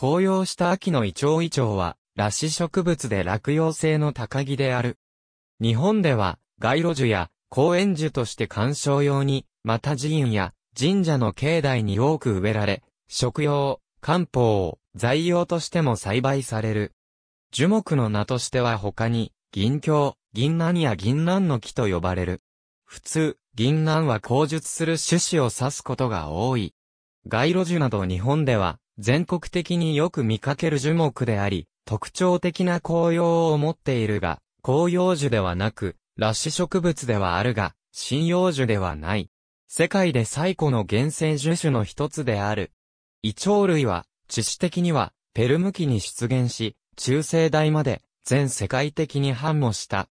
紅葉した秋のイチョウイチョウは、裸子植物で落葉性の高木である。日本では、街路樹や公園樹として観賞用に、また寺院や神社の境内に多く植えられ、食用、漢方、材料としても栽培される。樹木の名としては他に、銀鏡、銀杏や銀杏の木と呼ばれる。普通、銀杏は口述する種子を指すことが多い。街路樹など日本では、全国的によく見かける樹木であり、特徴的な紅葉を持っているが、紅葉樹ではなく、裸子植物ではあるが、針葉樹ではない。世界で最古の原生樹種の一つである。イチョウ類は、地史的には、ペルム紀に出現し、中世代まで、全世界的に繁茂した。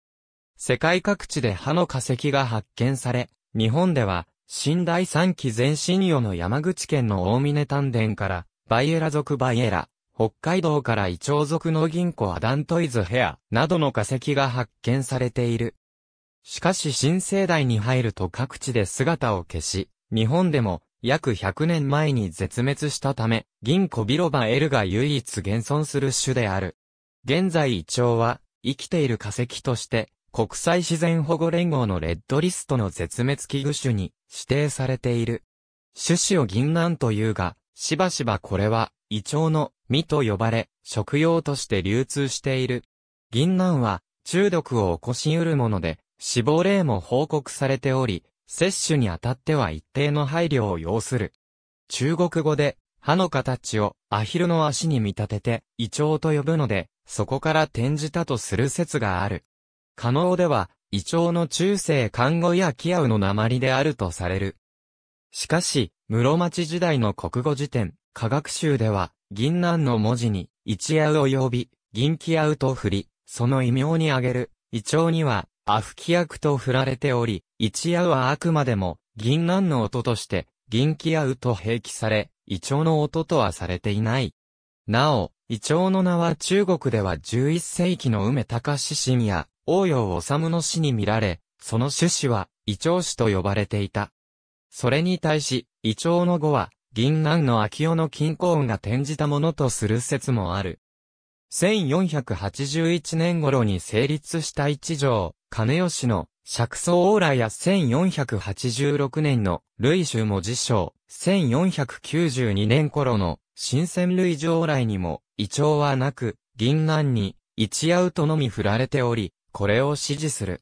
世界各地で歯の化石が発見され、日本では、新第三期全新与の山口県の大峰丹田から、バイエラ族バイエラ、北海道からイチョウ族の銀行アダントイズヘアなどの化石が発見されている。しかし新生代に入ると各地で姿を消し、日本でも約100年前に絶滅したため、銀コビロバエルが唯一現存する種である。現在イチョウは生きている化石として国際自然保護連合のレッドリストの絶滅危惧種に指定されている。種子を銀杏というが、しばしばこれは、胃腸の実と呼ばれ、食用として流通している。銀杏は、中毒を起こし得るもので、死亡例も報告されており、摂取にあたっては一定の配慮を要する。中国語で、歯の形をアヒルの足に見立てて、胃腸と呼ぶので、そこから転じたとする説がある。可能では、胃腸の中世看護やキアウの鉛であるとされる。しかし、室町時代の国語辞典、科学集では、銀南の文字に、一夜を呼び、銀気合うと振り、その異名に挙げる、胃腸には、アフキ役と振られており、一夜はあくまでも、銀南の音として、銀気合うと併記され、胃腸の音とはされていない。なお、胃腸の名は中国では11世紀の梅高志神や、王用治の死に見られ、その種子は、胃腸詩と呼ばれていた。それに対し、胃腸の語は、銀南の秋尾の金庫運が転じたものとする説もある。1481年頃に成立した一条、金吉の釈宗往来や1486年の類種文字書、1492年頃の新鮮類似往来にも、胃腸はなく、銀南に、一夜うとのみ振られており、これを支持する。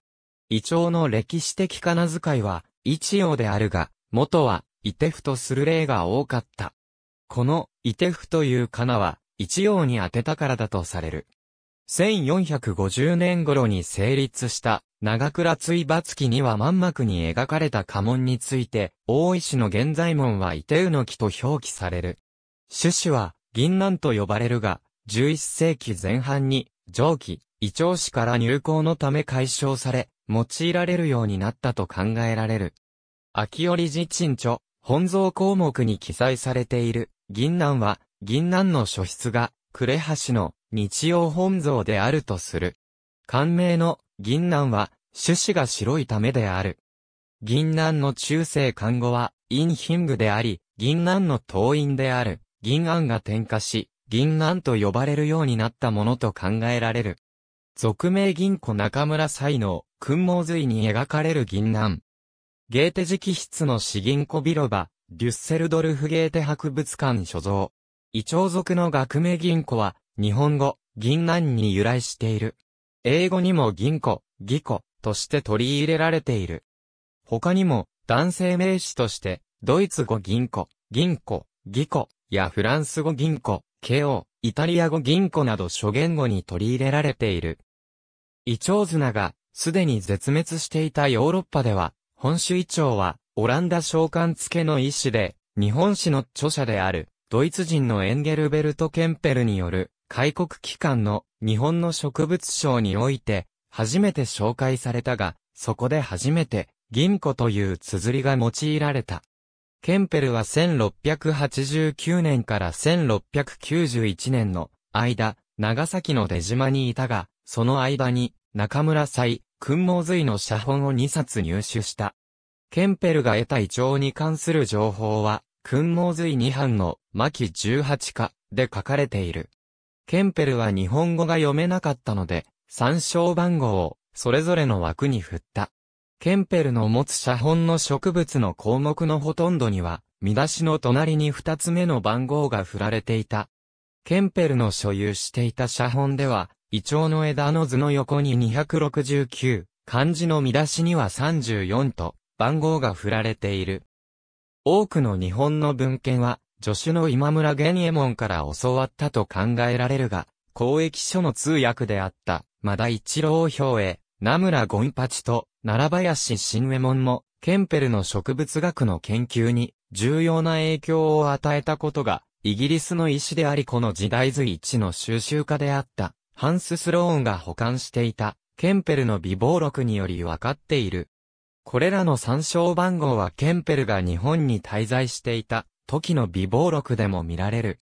胃腸の歴史的仮遣いは、一応であるが、元は、イテフとする例が多かった。この、イテフという仮名は、一様に当てたからだとされる。1450年頃に成立した、長倉追罰記には満幕に描かれた家紋について、大石の現在門はイテウの木と表記される。種子は、銀南と呼ばれるが、11世紀前半に、上記、イチョウ氏から入港のため解消され、用いられるようになったと考えられる。秋織寺鎮著、本像項目に記載されている、銀南は、銀南の書室が、呉橋の日曜本像であるとする。官名の銀南は、種子が白いためである。銀南の中世漢語は、陰品具であり、銀南の党員である、銀安が転化し、銀南と呼ばれるようになったものと考えられる。俗名銀庫中村才能、君毛髄に描かれる銀南。ゲーテ直筆の詩吟ビロバ、デュッセルドルフゲーテ博物館所蔵。イチョウ族の学名銀庫は、日本語、銀杏に由来している。英語にも銀庫、義庫、として取り入れられている。他にも、男性名詞として、ドイツ語銀庫、銀庫、義庫、やフランス語銀庫、KO、イタリア語銀庫など諸言語に取り入れられている。イチョウズナが、すでに絶滅していたヨーロッパでは、本種医長は、オランダ召喚付けの医師で、日本史の著者である、ドイツ人のエンゲルベルト・ケンペルによる、開国機関の日本の植物賞において、初めて紹介されたが、そこで初めて、銀庫という綴りが用いられた。ケンペルは1689年から1691年の間、長崎の出島にいたが、その間に、中村祭、君毛髄の写本を2冊入手した。ケンペルが得た胃腸に関する情報は、君毛髄2版の巻18課で書かれている。ケンペルは日本語が読めなかったので、参照番号をそれぞれの枠に振った。ケンペルの持つ写本の植物の項目のほとんどには、見出しの隣に2つ目の番号が振られていた。ケンペルの所有していた写本では、イチョウの枝の図の横に269、漢字の見出しには34と、番号が振られている。多くの日本の文献は、助手の今村玄右衛門から教わったと考えられるが、公益書の通訳であった、まだ一郎表へ、名村ゴンパチと、奈良林新右衛門も、ケンペルの植物学の研究に、重要な影響を与えたことが、イギリスの医師でありこの時代随一の収集家であった、ハンス・スローンが保管していた、ケンペルの微暴録により分かっている。これらの参照番号はケンペルが日本に滞在していた時の微暴録でも見られる。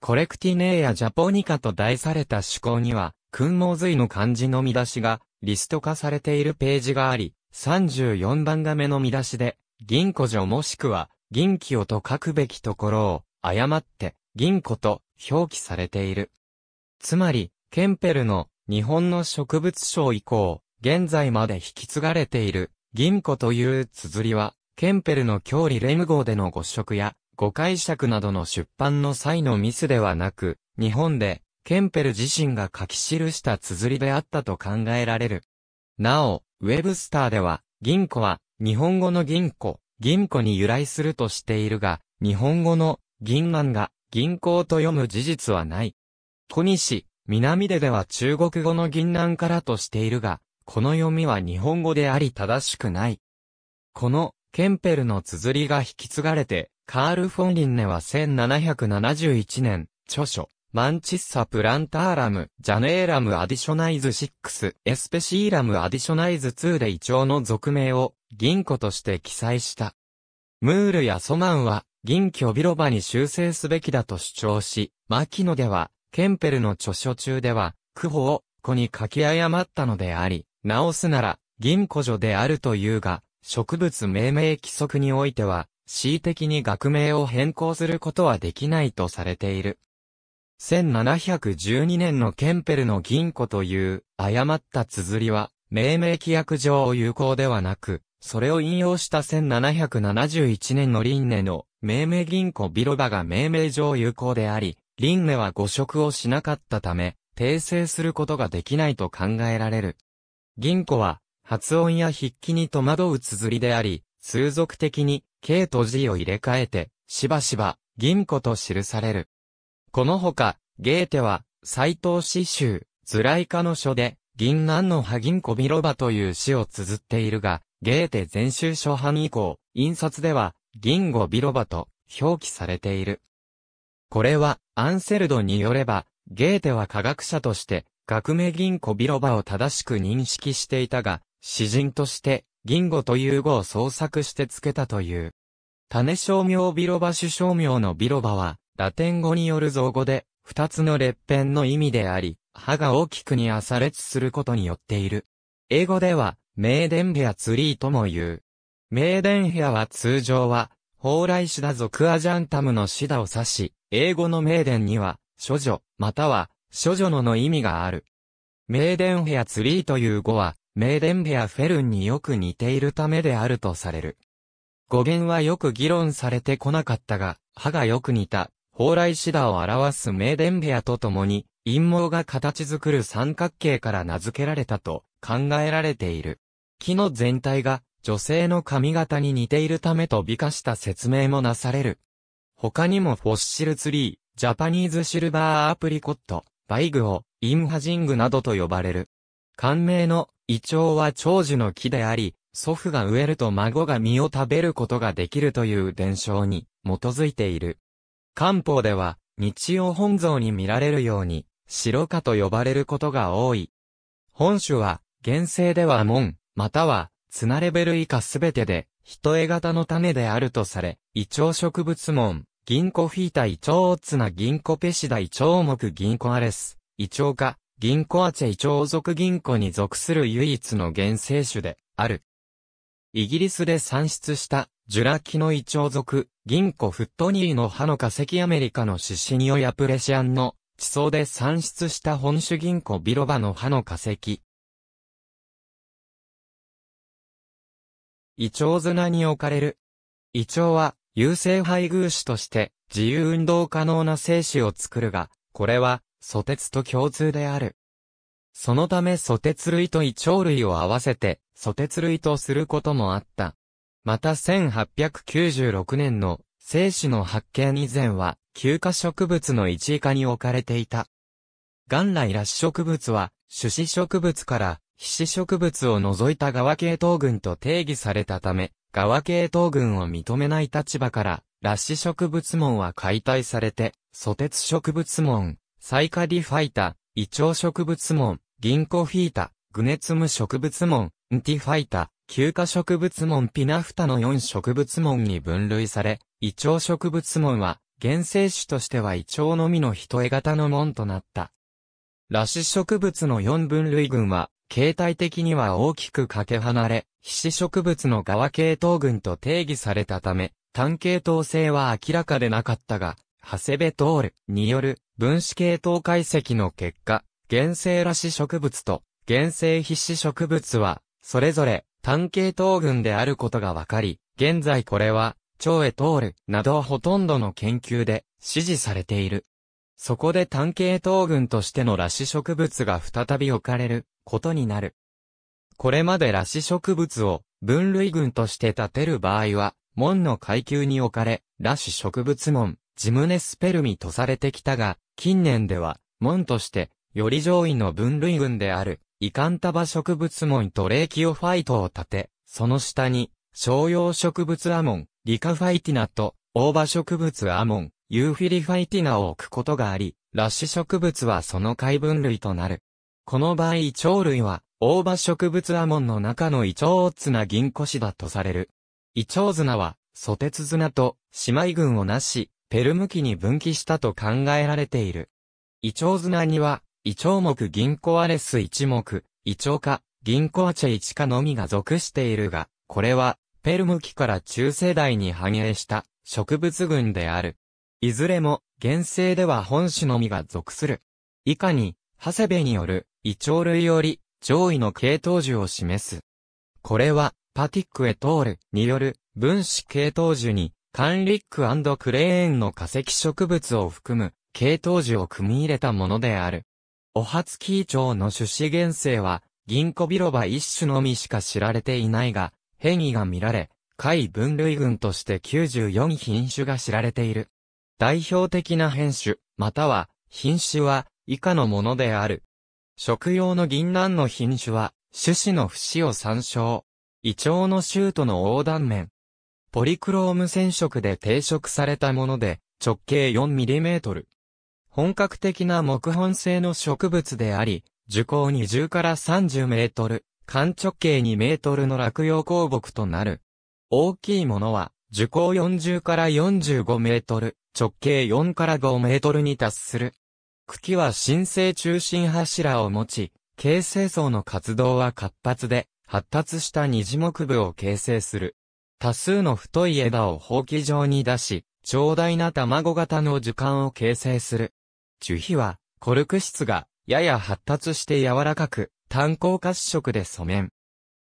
コレクティネーやジャポニカと題された趣向には、訓毛髄の漢字の見出しがリスト化されているページがあり、34番画目の見出しで、銀古女もしくは銀器をと書くべきところを誤って銀庫と表記されている。つまり、ケンペルの日本の植物賞以降、現在まで引き継がれている銀庫という綴りは、ケンペルの教理レム号での誤植や誤解釈などの出版の際のミスではなく、日本でケンペル自身が書き記した綴りであったと考えられる。なお、ウェブスターでは、銀庫は日本語の銀庫、銀庫に由来するとしているが、日本語の銀杏が銀行と読む事実はない。小西、南出では中国語の銀南からとしているが、この読みは日本語であり正しくない。この、ケンペルの綴りが引き継がれて、カール・フォン・リンネは1771年、著書、マンチッサ・プランターラム、ジャネーラム・アディショナイズ6、エスペシーラム・アディショナイズ2でイチョウの俗名を、銀庫として記載した。ムールやソマンは、銀居ビロバに修正すべきだと主張し、キノでは、ケンペルの著書中では、クホを子に書き誤ったのであり、直すなら、銀古女であるというが、植物命名規則においては、恣意的に学名を変更することはできないとされている。1712年のケンペルの銀庫という誤った綴りは、命名規約上有効ではなく、それを引用した1771年の輪廻の命名銀庫ビロバが命名上有効であり、リンネは誤植をしなかったため、訂正することができないと考えられる。銀行は、発音や筆記に戸惑う綴りであり、数族的に、K と G を入れ替えて、しばしば、銀子と記される。このほか、ゲーテは、斎藤詩集、ズライカの書で、銀杏の葉銀子ビロバという詩を綴っているが、ゲーテ全集初版以降、印刷では、銀語ビロバと表記されている。これは、アンセルドによれば、ゲーテは科学者として、学名銀庫ビロバを正しく認識していたが、詩人として、銀語という語を創作して付けたという。種商名ビロバ種商名のビロバは、ラテン語による造語で、二つの列片の意味であり、歯が大きくに朝列することによっている。英語では、メーデンヘアツリーとも言う。メーデンヘアは通常は、蓬莱シダ族アジャンタムのシダを指し、英語の名伝には、処女、または、処女のの意味がある。名伝ヘアツリーという語は、名伝ヘアフェルンによく似ているためであるとされる。語源はよく議論されてこなかったが、歯がよく似た、蓬莱シダを表す名伝ヘアとともに、陰謀が形作る三角形から名付けられたと考えられている。木の全体が女性の髪型に似ているためと美化した説明もなされる。他にもフォッシルツリー、ジャパニーズシルバーアプリコット、バイグオ、インハジングなどと呼ばれる。官名のイチョウは長寿の木であり、祖父が植えると孫が実を食べることができるという伝承に基づいている。漢方では日曜本像に見られるように白化と呼ばれることが多い。本種は原生では門、または砂レベル以下すべてで、人絵型の種であるとされ、胃腸植物門、銀行フィータ胃腸オツナ銀行ペシダ胃腸目銀行アレス、胃腸科、銀行アチェ胃腸属銀行に属する唯一の原生種で、ある。イギリスで産出した、ジュラキの胃腸属、銀行フットニーの葉の化石アメリカのシシニオヤプレシアンの地層で産出した本種銀行ビロバの葉の化石、胃腸綱に置かれる。胃腸は、優性配偶子として、自由運動可能な精子を作るが、これは、素鉄と共通である。そのため素鉄類と胃腸類を合わせて、素鉄類とすることもあった。また1896年の精子の発見以前は、休暇植物の一以下に置かれていた。元来裸子植物は、種子植物から皮脂植物を除いた側系統群と定義されたため、側系統群を認めない立場から、ラッシ植物門は解体されて、ソテツ植物門、サイカディファイタ、イチョウ植物門、ギンコフィータ、グネツム植物門、ンティファイタ、休暇植物門ピナフタの4植物門に分類され、イチョウ植物門は、原生種としてはイチョウのみの人絵型の門となった。ラッシ植物の4分類群は、形態的には大きくかけ離れ、皮脂植物の側系統群と定義されたため、単系統性は明らかでなかったが、長谷部ルによる分子系統解析の結果、原生らし植物と原生皮脂植物は、それぞれ単系統群であることが分かり、現在これは、蝶へ通るなどほとんどの研究で支持されている。そこで単系統群としての裸子植物が再び置かれることになる。これまで裸子植物を分類群として立てる場合は、門の階級に置かれ、裸子植物門、ジムネスペルミとされてきたが、近年では、門として、より上位の分類群である、イカンタバ植物門とレイキオファイトを立て、その下に、商用植物アモン、リカファイティナと、大葉植物アモン、ユーフィリファイティナを置くことがあり、ラッシュ植物はその解分類となる。この場合イ類は、大葉植物アモンの中のイチョウ綱銀コシだとされる。イチョウは、ソテツナと姉妹群をなし、ペルムキに分岐したと考えられている。イチョウには、イチョウ目銀コアレス一目、イチョウ科、銀コアチェイチ科のみが属しているが、これは、ペルムキから中世代に繁栄した植物群である。いずれも、原生では本種のみが属する。以下に、長谷部による胃腸類より上位の系統樹を示す。これは、パティックエトールによる分子系統樹に、カンリッククレーンの化石植物を含む系統樹を組み入れたものである。オハツキイチョウの種子原生は、銀コビロバ一種のみしか知られていないが、変異が見られ、貝分類群として94品種が知られている。代表的な変種、または、品種は、以下のものである。食用の銀杏の品種は、種子の節を参照。胃腸のシュートの横断面。ポリクローム染色で定色されたもので、直径 4mm。本格的な木本性の植物であり、樹高20から30メートル、間直径2メートルの落葉鉱木となる。大きいものは、樹高40から45メートル、直径4から5メートルに達する。茎は新生中心柱を持ち、形成層の活動は活発で、発達した二次木部を形成する。多数の太い枝を放棄状に出し、長大な卵型の樹幹を形成する。樹皮は、コルク質が、やや発達して柔らかく、炭鉱褐色で素面。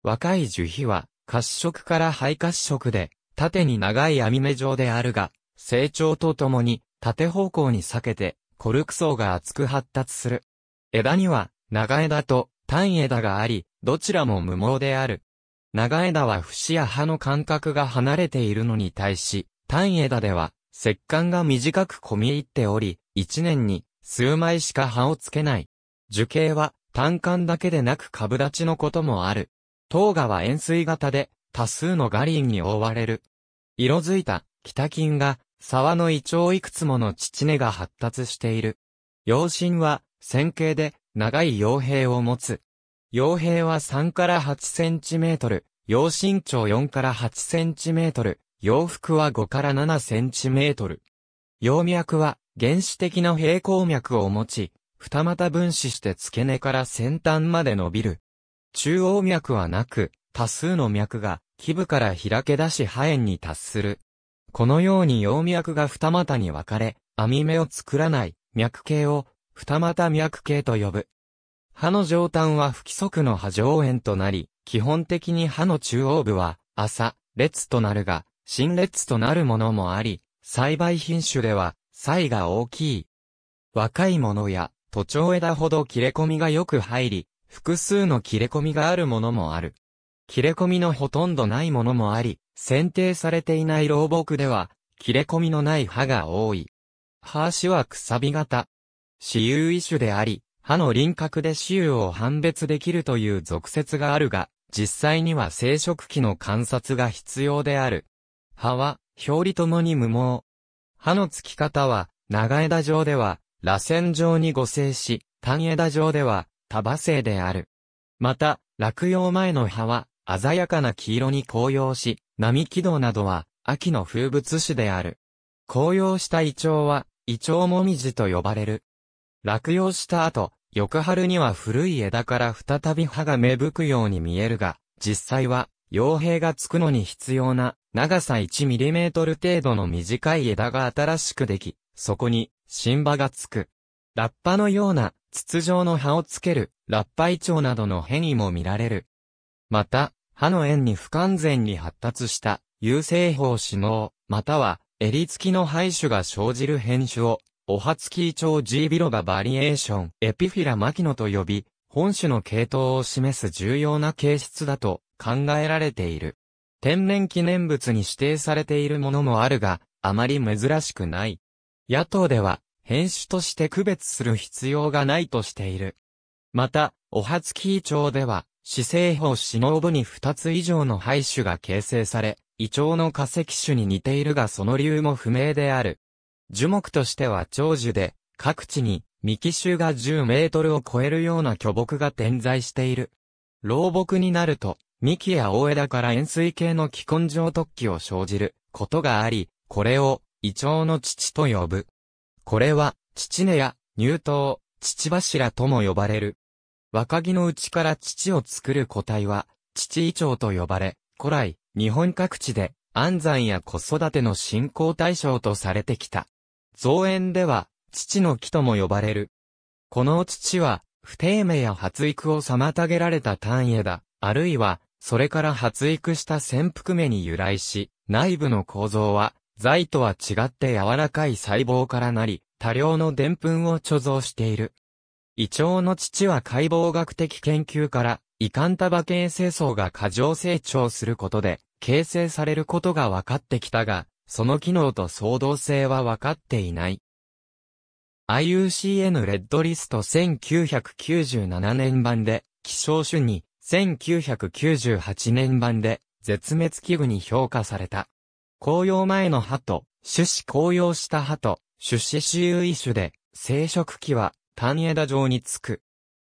若い樹皮は、褐色から灰褐色で、縦に長い網目状であるが、成長とともに、縦方向に裂けて、コルク層が厚く発達する。枝には、長枝と単枝があり、どちらも無毛である。長枝は節や葉の間隔が離れているのに対し、単枝では、石管が短く込み入っており、一年に数枚しか葉をつけない。樹形は単管だけでなく株立ちのこともある。糖芽は円錐型で多数のガリンに覆われる。色づいた北菌が沢の胃腸いくつもの父根が発達している。陽身は、線形で、長い傭兵を持つ。傭兵は3から8センチメートル、陽身長4から8センチメートル、洋服は5から7センチメートル。葉脈は原始的な平行脈を持ち、二股分子して付け根から先端まで伸びる。中央脈はなく、多数の脈が基部から開け出し破炎に達する。このように葉脈が二股に分かれ、網目を作らない脈形を二股脈形と呼ぶ。歯の上端は不規則の波状炎となり、基本的に歯の中央部は朝、列となるが、新列となるものもあり、栽培品種では、歳が大きい。若いものや、徒長枝ほど切れ込みがよく入り、複数の切れ込みがあるものもある。切れ込みのほとんどないものもあり、剪定されていない老木では、切れ込みのない葉が多い。葉足はくさび型。私有異種であり、歯の輪郭で私有を判別できるという俗説があるが、実際には生殖期の観察が必要である。葉は、表裏ともに無毛。葉の付き方は、長枝状では、螺旋状に誤生し、単枝状では、束生である。また、落葉前の葉は、鮮やかな黄色に紅葉し、並木道などは、秋の風物詩である。紅葉したイチョウは、イチョウモミジと呼ばれる。落葉した後、翌春には古い枝から再び葉が芽吹くように見えるが、実際は、傭兵がつくのに必要な、長さ1トル程度の短い枝が新しくでき、そこに、新葉がつく。ラッパのような、筒状の葉をつける、ラッパイチョウなどの変異も見られる。また、歯の円に不完全に発達した、有性胞死脳、または、襟付きの排種が生じる変種を、オハツキー腸 G ビロババリエーション、エピフィラマキノと呼び、本種の系統を示す重要な形質だと考えられている。天然記念物に指定されているものもあるが、あまり珍しくない。野党では、変種として区別する必要がないとしている。また、オハツキー町では、四政法指脳部に2つ以上の廃種が形成され、胃腸の化石種に似ているがその理由も不明である。樹木としては長寿で、各地に幹種が10メートルを超えるような巨木が点在している。老木になると、幹や大枝から円錐形の気根状突起を生じることがあり、これを胃腸の乳と呼ぶ。これは、乳根や乳頭、乳柱とも呼ばれる。若木のうちから乳を作る個体は、乳胃腸と呼ばれ、古来、日本各地で、安産や子育ての信仰対象とされてきた。造園では、父の木とも呼ばれる。この乳は、不定名や発育を妨げられた単位だ、あるいは、それから発育した潜伏目に由来し、内部の構造は、材とは違って柔らかい細胞からなり、多量のプンを貯蔵している。胃腸の父は解剖学的研究から、胃タバ形成層が過剰成長することで、形成されることが分かってきたが、その機能と相動性は分かっていない。IUCN レッドリスト1997年版で、希少種に、1998年版で、絶滅危惧に評価された。紅葉前の葉と、種子紅葉した葉と、種子周囲種で、生殖期は、単枝状につく。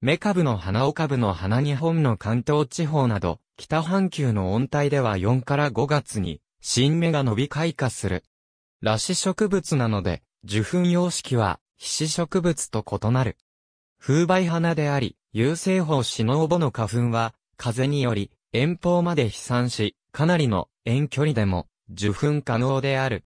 メカブの花カ部の花日本の関東地方など、北半球の温帯では4から5月に、新芽が伸び開花する。裸子植物なので、受粉様式は、皮脂植物と異なる。風媒花であり、有性胞シノオボの花粉は、風により、遠方まで飛散し、かなりの遠距離でも受粉可能である。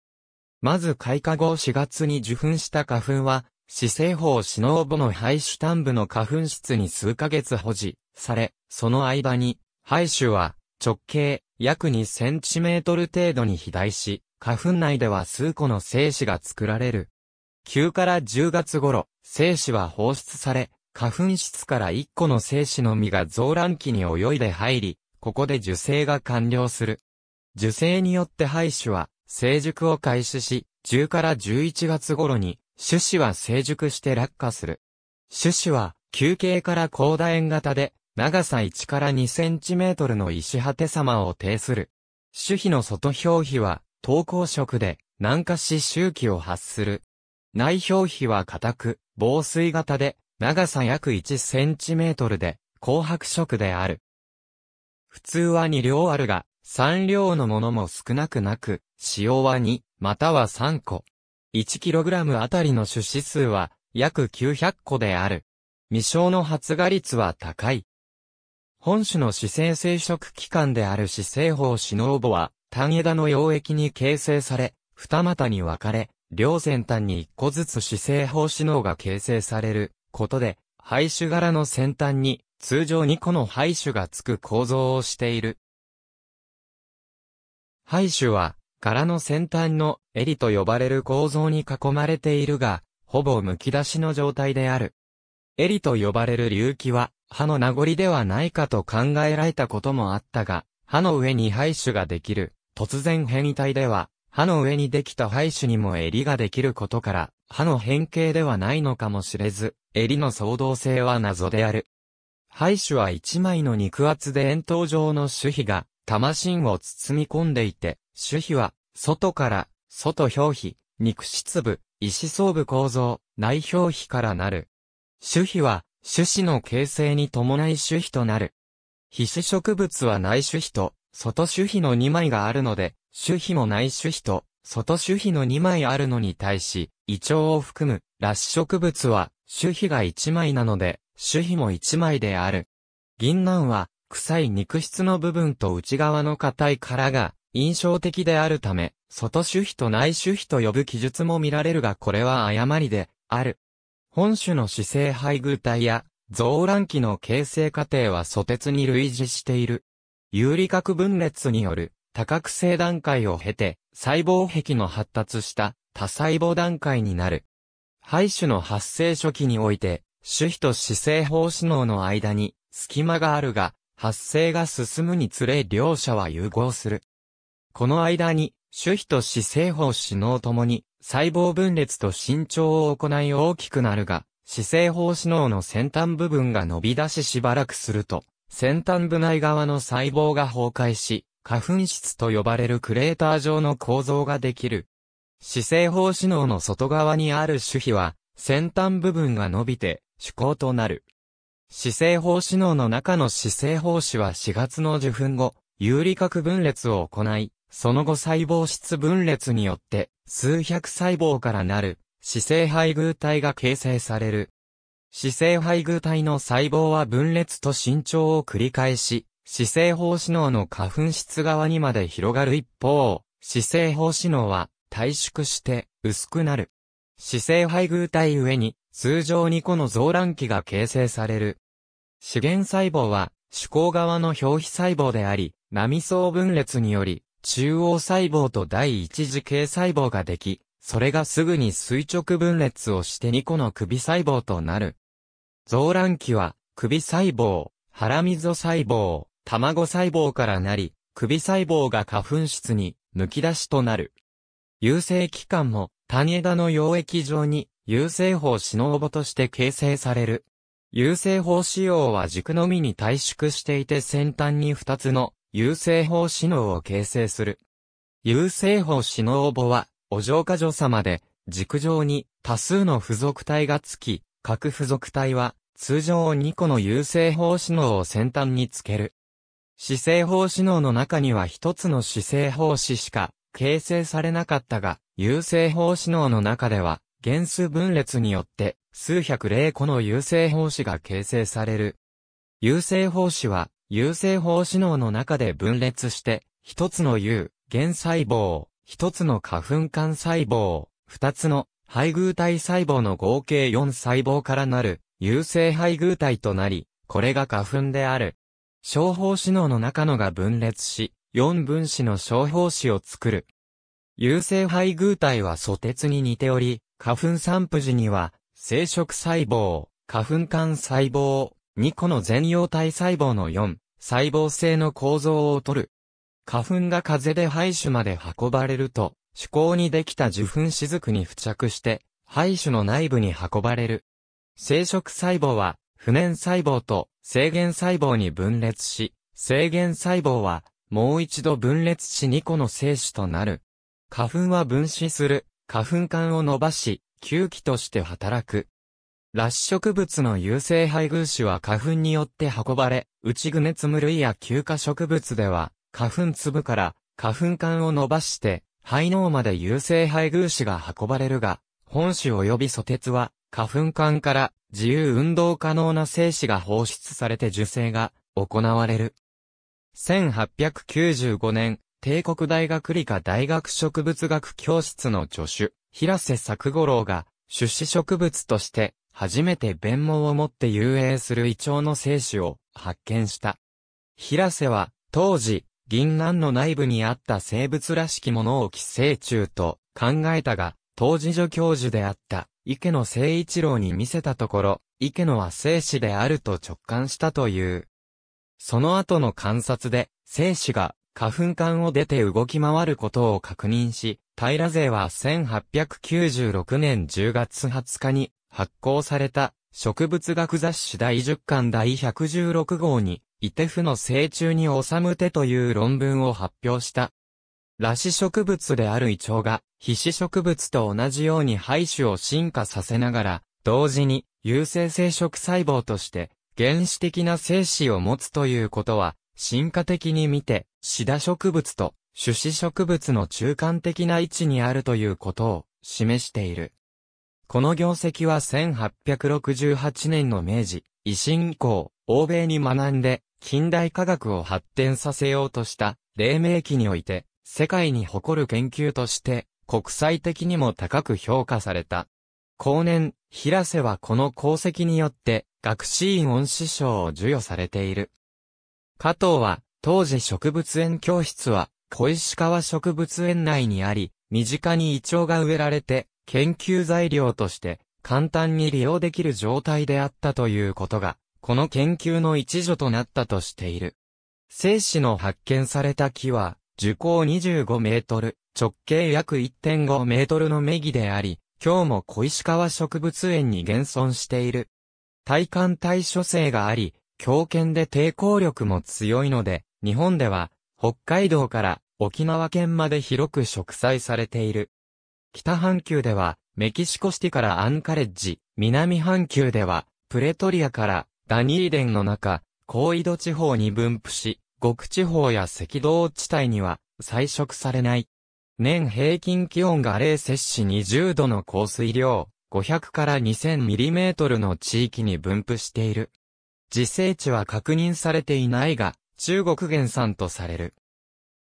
まず開花後4月に受粉した花粉は、死生法死の母の廃種端部の花粉室に数ヶ月保持され、その間に、廃種は直径約2センチメートル程度に肥大し、花粉内では数個の精子が作られる。9から10月頃、精子は放出され、花粉室から1個の精子の実が増卵期に泳いで入り、ここで受精が完了する。受精によって廃種は成熟を開始し、10から11月頃に種子は成熟して落下する。種子は、球形から高楕円型で、長さ1から2センチメートルの石果て様を呈する。種皮の外表皮は、投稿色で、軟化し周期を発する。内表皮は硬く、防水型で、長さ約1センチメートルで、紅白色である。普通は2両あるが、3両のものも少なくなく、使用は2、または3個。1kg あたりの種子数は約900個である。未生の発芽率は高い。本種の姿勢生殖器官である姿勢法。子脳母は単枝の溶液に形成され、二股に分かれ、両先端に一個ずつ姿勢法。子脳が形成されることで、廃種柄の先端に通常2個の廃種がつく構造をしている。廃種は柄の先端の襟と呼ばれる構造に囲まれているが、ほぼ剥き出しの状態である。襟と呼ばれる隆起は、歯の名残ではないかと考えられたこともあったが、歯の上に排種ができる、突然変異体では、歯の上にできた排種にも襟ができることから、歯の変形ではないのかもしれず、襟の創造性は謎である。排種は一枚の肉厚で円筒状の種皮が、魂を包み込んでいて、主皮は、外から、外表皮、肉質部、石層部構造、内表皮からなる。種皮は、種子の形成に伴い種皮となる。皮脂植物は内種皮と、外種皮の2枚があるので、種皮も内種皮と、外種皮の2枚あるのに対し、胃腸を含む、裸子植物は、種皮が1枚なので、種皮も1枚である。銀杏は、臭い肉質の部分と内側の硬い殻が、印象的であるため、外種比と内種比と呼ぶ記述も見られるがこれは誤りで、ある。本種の姿勢配偶体や、増卵期の形成過程は素鉄に類似している。有理核分裂による多角性段階を経て、細胞壁の発達した多細胞段階になる。肺種の発生初期において、種皮と姿勢胞子脳の間に隙間があるが、発生が進むにつれ両者は融合する。この間に、主皮と死生法死脳ともに、細胞分裂と伸長を行い大きくなるが、死生法死脳の先端部分が伸び出ししばらくすると、先端部内側の細胞が崩壊し、花粉質と呼ばれるクレーター状の構造ができる。死生法死脳の外側にある主皮は、先端部分が伸びて、主孔となる。死生法死脳の中の死生法死は4月の受粉後、有利核分裂を行い、その後細胞質分裂によって、数百細胞からなる、死性配偶体が形成される。死性配偶体の細胞は分裂と伸長を繰り返し、死性胞子脳の花粉質側にまで広がる一方、死性胞子脳は退縮して薄くなる。死性配偶体上に通常2個の増卵器が形成される。資源細胞は、主項側の表皮細胞であり、波層分裂により、中央細胞と第一次形細胞ができ、それがすぐに垂直分裂をして2個の首細胞となる。増卵期は、首細胞、腹溝細胞、卵細胞からなり、首細胞が花粉質に抜き出しとなる。有性期間も、種枝の溶液上に、有性胞シノーボとして形成される。有性胞仕様は軸のみに短縮していて先端に2つの優生法死脳を形成する。優生法死脳母は、お嬢下女様で、軸上に多数の付属体がつき、各付属体は、通常2個の優生法死脳を先端につける。姿勢法死脳の中には1つの姿勢法死しか形成されなかったが、優生法死脳の中では、原数分裂によって数百例個の優生法子が形成される。優生法子は、有性胞子脳の中で分裂して、一つの U、原細胞、一つの花粉管細胞、二つの配偶体細胞の合計4細胞からなる、有性配偶体となり、これが花粉である。小胞子脳の中のが分裂し、4分子の小胞子を作る。有性配偶体は素鉄に似ており、花粉散布時には、生殖細胞、花粉間細胞、2個の全容体細胞の4、細胞性の構造をとる。花粉が風で廃種まで運ばれると、手口にできた受粉雫に付着して、廃種の内部に運ばれる。生殖細胞は、不燃細胞と制限細胞に分裂し、制限細胞は、もう一度分裂し2個の精子となる。花粉は分子する、花粉管を伸ばし、吸気として働く。裸植物の有性配偶種は花粉によって運ばれ、内グネツム類や休暇植物では、花粉粒から花粉管を伸ばして、肺脳まで有性配偶種が運ばれるが、本種及び素鉄は、花粉管から自由運動可能な精子が放出されて受精が行われる。1895年、帝国大学理科大学植物学教室の助手、平瀬作五郎が、出資植物として初めて弁毛を持って遊泳するイチョウの精子を発見した。平瀬は、当時、銀杏の内部にあった生物らしきものを寄生虫と考えたが、当時助教授であった池野誠一郎に見せたところ、池野は生死であると直感したという。その後の観察で、生死が花粉管を出て動き回ることを確認し、平勢は1896年10月20日に発行された植物学雑誌第10巻第116号に、イテフの成虫に収む手という論文を発表した。裸子植物である胃腸が、皮脂植物と同じように排種を進化させながら、同時に、有性生殖細胞として、原始的な精子を持つということは、進化的に見て、シダ植物と種子植物の中間的な位置にあるということを示している。この業績は1868年の明治、維新以降、欧米に学んで、近代科学を発展させようとした、黎明期において、世界に誇る研究として、国際的にも高く評価された。後年、平瀬はこの功績によって、学士院恩師賞を授与されている。加藤は、当時植物園教室は、小石川植物園内にあり、身近にイチョウが植えられて、研究材料として簡単に利用できる状態であったということが、この研究の一助となったとしている。生死の発見された木は、樹高25メートル、直径約1.5メートルの目木であり、今日も小石川植物園に現存している。体幹対処性があり、強肩で抵抗力も強いので、日本では、北海道から沖縄県まで広く植栽されている。北半球では、メキシコシティからアンカレッジ、南半球では、プレトリアからダニーデンの中、高緯度地方に分布し、極地方や赤道地帯には、採食されない。年平均気温が冷摂氏20度の降水量、500から2 0 0 0トルの地域に分布している。自生地は確認されていないが、中国原産とされる。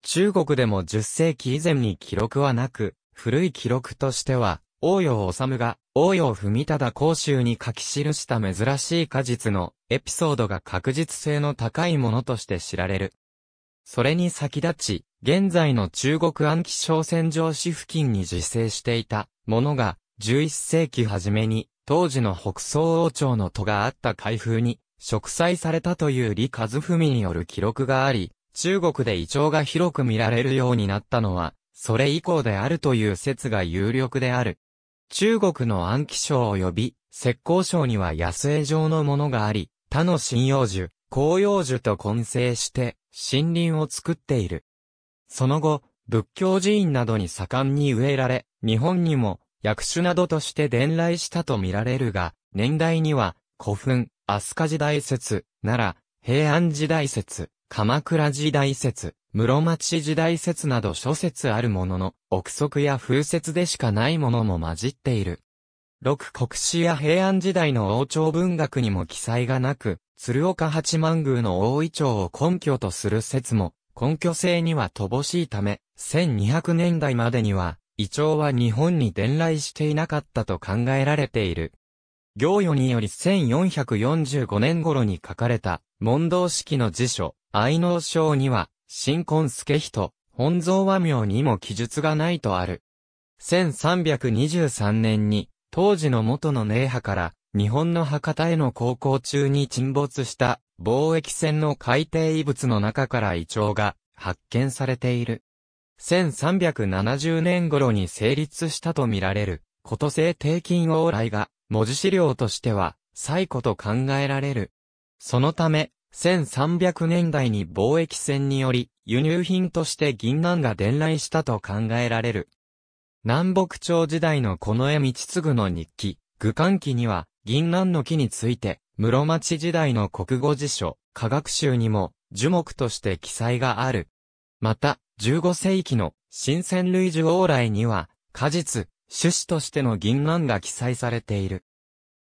中国でも10世紀以前に記録はなく、古い記録としては、王用治が、踏み。文忠公衆に書き記した珍しい果実のエピソードが確実性の高いものとして知られる。それに先立ち、現在の中国暗記商船上市付近に自生していたものが、11世紀初めに、当時の北宋王朝の都があった開封に、植栽されたという李和文による記録があり、中国で胃腸が広く見られるようになったのは、それ以降であるという説が有力である。中国の安徽省及び、浙江省には野生状のものがあり、他の針葉樹、紅葉樹と混成して、森林を作っている。その後、仏教寺院などに盛んに植えられ、日本にも薬種などとして伝来したと見られるが、年代には古墳、飛鳥時代説、奈良、平安時代説、鎌倉時代説、室町時代説など諸説あるものの、憶測や風説でしかないものも混じっている。六国史や平安時代の王朝文学にも記載がなく、鶴岡八幡宮の大井町を根拠とする説も、根拠性には乏しいため、1200年代までには、胃腸は日本に伝来していなかったと考えられている。行与により1445年頃に書かれた、問答式の辞書、愛能書には、新婚助人、本草和名にも記述がないとある。1323年に、当時の元の名派から、日本の博多への航行中に沈没した貿易船の海底遺物の中から遺チが発見されている。1370年頃に成立したとみられる、こと性低金往来が、文字資料としては、最古と考えられる。そのため、1300年代に貿易船により輸入品として銀杏が伝来したと考えられる。南北朝時代のこの江道継の日記、愚観記には銀杏の木について、室町時代の国語辞書、科学集にも樹木として記載がある。また、15世紀の新鮮類樹往来には、果実、種子としての銀杏が記載されている。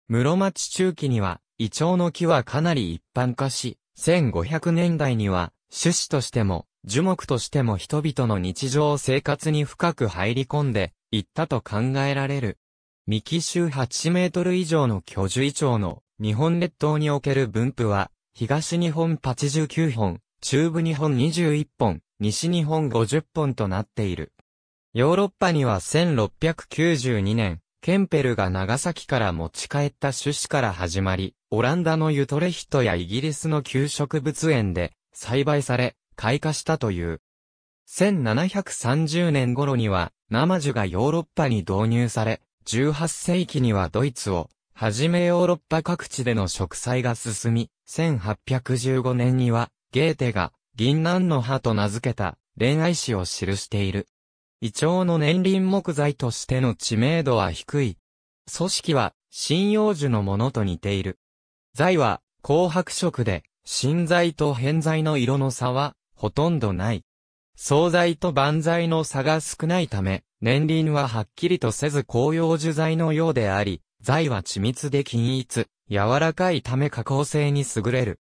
室町中期には、胃腸の木はかなり一般化し、1500年代には、種子としても、樹木としても人々の日常生活に深く入り込んで、いったと考えられる。幹周8メートル以上の巨樹胃腸の日本列島における分布は、東日本89本、中部日本21本、西日本50本となっている。ヨーロッパには1692年、ケンペルが長崎から持ち帰った種子から始まり、オランダのユトレヒトやイギリスの給食物園で栽培され、開花したという。1730年頃には、生樹がヨーロッパに導入され、18世紀にはドイツを、はじめヨーロッパ各地での植栽が進み、1815年には、ゲーテが、銀杏の葉と名付けた恋愛史を記している。胃腸の年輪木材としての知名度は低い。組織は、針葉樹のものと似ている。材は、紅白色で、新材と偏材の色の差は、ほとんどない。総材と万材の差が少ないため、年輪ははっきりとせず紅葉樹材のようであり、材は緻密で均一、柔らかいため加工性に優れる。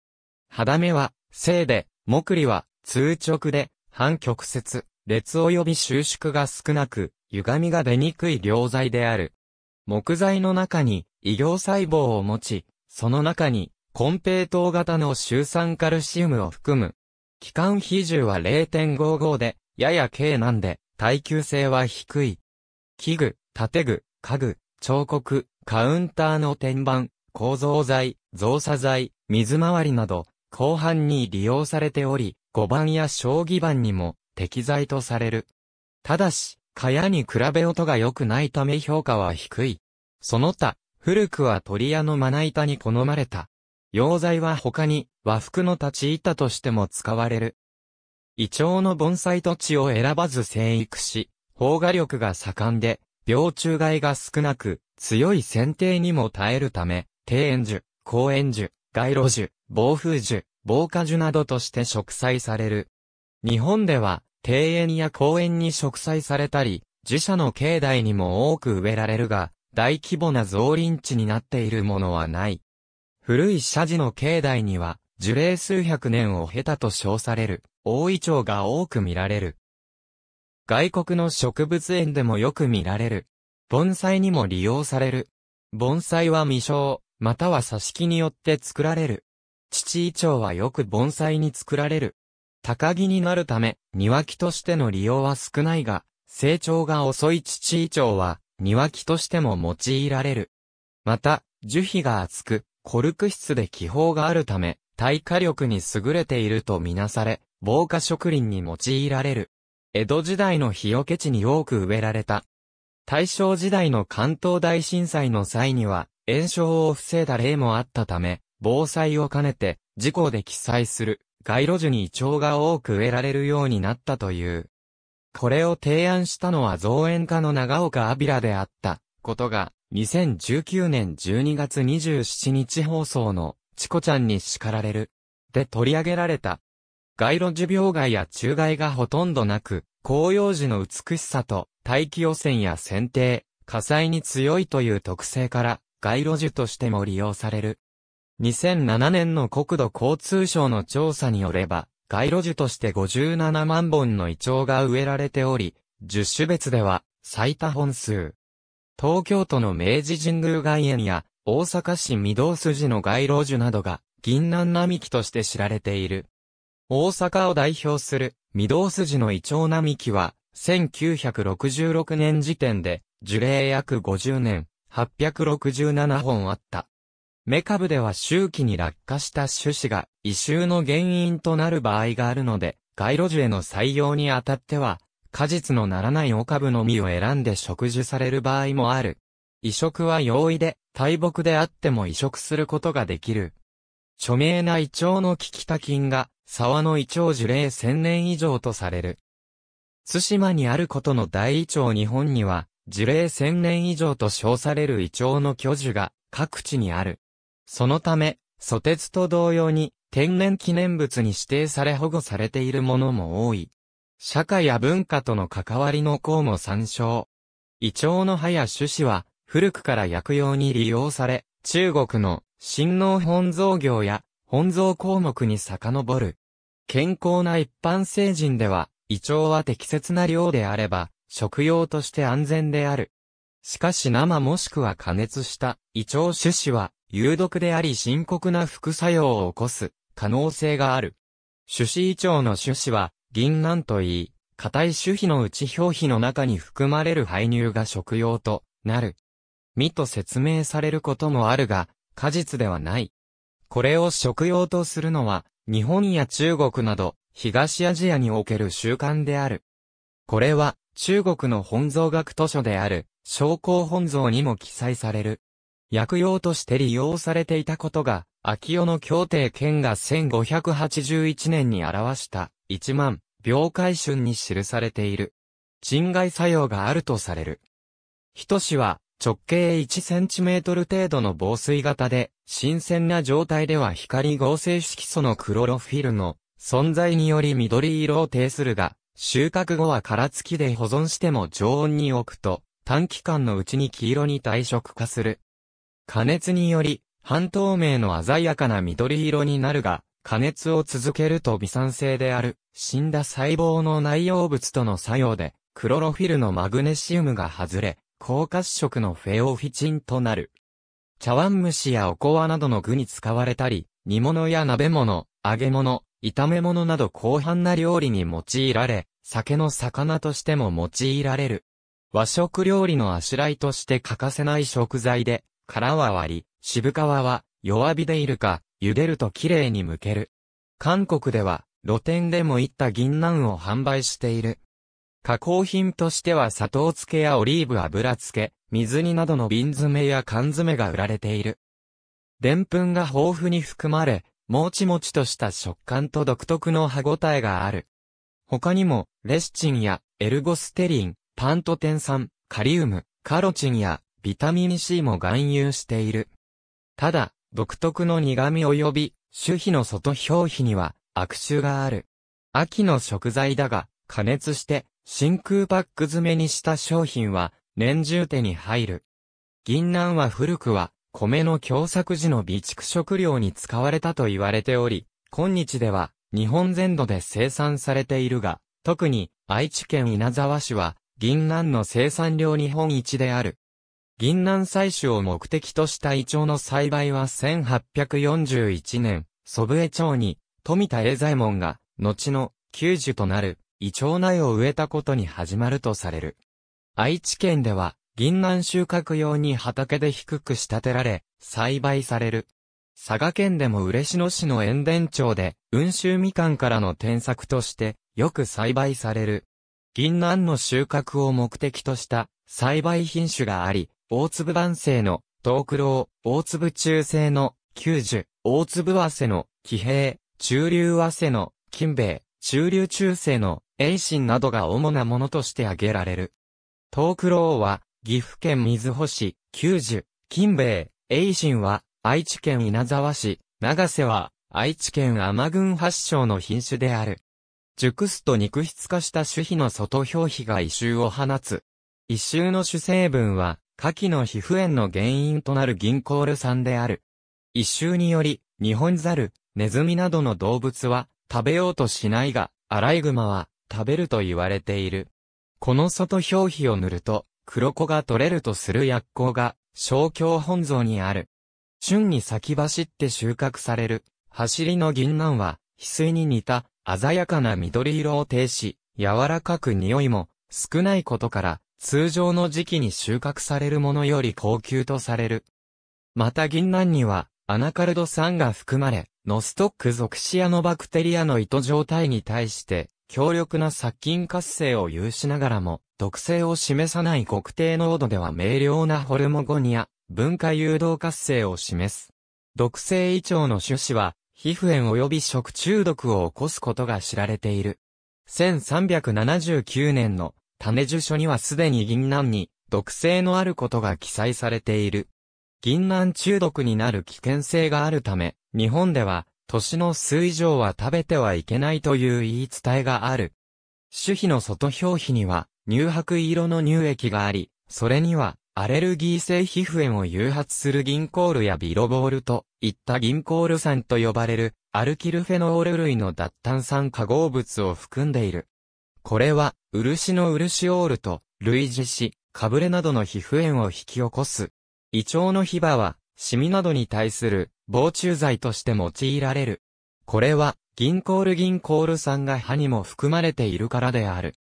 肌目は、正で、木利は、通直で、半曲折。列及び収縮が少なく、歪みが出にくい良材である。木材の中に異形細胞を持ち、その中に根平等型の周酸カルシウムを含む。気管比重は0.55で、やや軽なんで、耐久性は低い。器具、建具、家具、彫刻、カウンターの天板、構造材、造作材、水回りなど、広範に利用されており、5番や将棋盤にも適材とされる。ただし、蚊帳に比べ音が良くないため評価は低い。その他、古くは鳥屋のまな板に好まれた。溶剤は他に和服の立ち板としても使われる。胃腸の盆栽土地を選ばず生育し、放火力が盛んで、病虫害が少なく、強い剪定にも耐えるため、庭園樹、公園樹、街路樹、防風樹、防火樹などとして植栽される。日本では、庭園や公園に植栽されたり、自社の境内にも多く植えられるが、大規模な造林地になっているものはない。古い社寺の境内には、樹齢数百年を経たと称される、大井町が多く見られる。外国の植物園でもよく見られる。盆栽にも利用される。盆栽は未生、または挿し木によって作られる。父井町はよく盆栽に作られる。高木になるため、庭木としての利用は少ないが、成長が遅い父以チは、庭木としても用いられる。また、樹皮が厚く、コルク質で気泡があるため、耐火力に優れているとみなされ、防火植林に用いられる。江戸時代の日よけ地に多く植えられた。大正時代の関東大震災の際には、炎症を防いだ例もあったため、防災を兼ねて、事故で記載する。街路樹に胃腸が多く植えられるようになったという。これを提案したのは造園家の長岡アビラであった、ことが、2019年12月27日放送の、チコちゃんに叱られる。で取り上げられた。街路樹病害や虫害がほとんどなく、紅葉樹の美しさと、大気汚染や剪定、火災に強いという特性から、街路樹としても利用される。2007年の国土交通省の調査によれば、街路樹として57万本のイチョウが植えられており、十種別では最多本数。東京都の明治神宮外苑や大阪市御堂筋の街路樹などが銀杏並木として知られている。大阪を代表する御堂筋のイチョウ並木は1966年時点で樹齢約50年867本あった。メカブでは周期に落下した種子が異臭の原因となる場合があるので、街路樹への採用にあたっては、果実のならないオカブの実を選んで植樹される場合もある。移植は容易で、大木であっても移植することができる。著名なイチョウのキキタ菌が、沢のイチョウ樹齢1000年以上とされる。津島にあることの大イチョウ日本には、樹齢1000年以上と称されるイチョウの巨樹が各地にある。そのため、蘇鉄と同様に、天然記念物に指定され保護されているものも多い。社会や文化との関わりの項も参照。イチョウの葉や種子は、古くから薬用に利用され、中国の神農本草業や本草項目に遡る。健康な一般成人では、胃腸は適切な量であれば、食用として安全である。しかし生もしくは加熱した胃腸種子は、有毒であり深刻な副作用を起こす可能性がある。種子胃腸の種子は、銀杏といい、硬い種皮の内表皮の中に含まれる排乳が食用となる。実と説明されることもあるが、果実ではない。これを食用とするのは、日本や中国など、東アジアにおける習慣である。これは、中国の本草学図書である、商工本草にも記載される。薬用として利用されていたことが、秋代の協定権が1581年に表した1万病海春に記されている。鎮害作用があるとされる。人氏は直径1センチメートル程度の防水型で、新鮮な状態では光合成色素のクロロフィルの存在により緑色を呈するが、収穫後は殻付きで保存しても常温に置くと、短期間のうちに黄色に退色化する。加熱により、半透明の鮮やかな緑色になるが、加熱を続けると微酸性である、死んだ細胞の内容物との作用で、クロロフィルのマグネシウムが外れ、高褐色のフェオフィチンとなる。茶碗蒸しやおこわなどの具に使われたり、煮物や鍋物、揚げ物、炒め物など広範な料理に用いられ、酒の魚としても用いられる。和食料理のあしらいとして欠かせない食材で、殻は割り、渋皮は弱火でいるか、茹でると綺麗に剥ける。韓国では、露店でもいった銀杏を販売している。加工品としては砂糖漬けやオリーブ油漬け、水煮などの瓶詰めや缶詰が売られている。でんぷんが豊富に含まれ、もちもちとした食感と独特の歯ごたえがある。他にも、レシチンやエルゴステリン、パントテン酸、カリウム、カロチンやビタミン C も含有している。ただ、独特の苦味及び、種皮の外表皮には悪臭がある。秋の食材だが、加熱して真空パック詰めにした商品は年中手に入る。銀杏は古くは米の凶作時の備蓄食料に使われたと言われており、今日では日本全土で生産されているが、特に愛知県稲沢市は銀杏の生産量日本一である。銀南採取を目的としたイチョウの栽培は1841年、祖父江町に、富田栄左衛門が、後の、九樹となる、イチョウ苗を植えたことに始まるとされる。愛知県では、銀南収穫用に畑で低く仕立てられ、栽培される。佐賀県でも嬉野市の塩田町で、温州みかんからの添削として、よく栽培される。銀南の収穫を目的とした栽培品種があり、大粒晩生の、東九郎、大粒中性の、九樹、大粒和瀬の、騎兵、中流和瀬の、金兵衛、中流中世の、栄心などが主なものとして挙げられる。東九郎は、岐阜県水穂市、九樹、金兵衛、栄心は、愛知県稲沢市、長瀬は、愛知県天郡発祥の品種である。熟すと肉質化した種皮の外表皮が異臭を放つ。異臭の主成分は、下記の皮膚炎の原因となる銀コール酸である。一周により、ニホンザル、ネズミなどの動物は食べようとしないが、アライグマは食べると言われている。この外表皮を塗ると、黒子が取れるとする薬効が、小京本像にある。春に先走って収穫される、走りの銀杏は、翡翠に似た、鮮やかな緑色を呈し、柔らかく匂いも、少ないことから、通常の時期に収穫されるものより高級とされる。また銀杏には、アナカルド酸が含まれ、ノストック属シアノバクテリアの糸状態に対して、強力な殺菌活性を有しながらも、毒性を示さない極定濃度では明瞭なホルモゴニア、分化誘導活性を示す。毒性胃腸の種子は、皮膚炎及び食中毒を起こすことが知られている。1379年の種樹書にはすでに銀杏に毒性のあることが記載されている。銀杏中毒になる危険性があるため、日本では、年の数以上は食べてはいけないという言い伝えがある。種皮の外表皮には、乳白色の乳液があり、それには、アレルギー性皮膚炎を誘発する銀コールやビロボールといった銀コール酸と呼ばれるアルキルフェノール類の脱炭酸化合物を含んでいる。これは、漆の漆オールと、類似し、かぶれなどの皮膚炎を引き起こす。胃腸のヒバは、シミなどに対する防虫剤として用いられる。これは、銀コール銀コール酸が歯にも含まれているからである。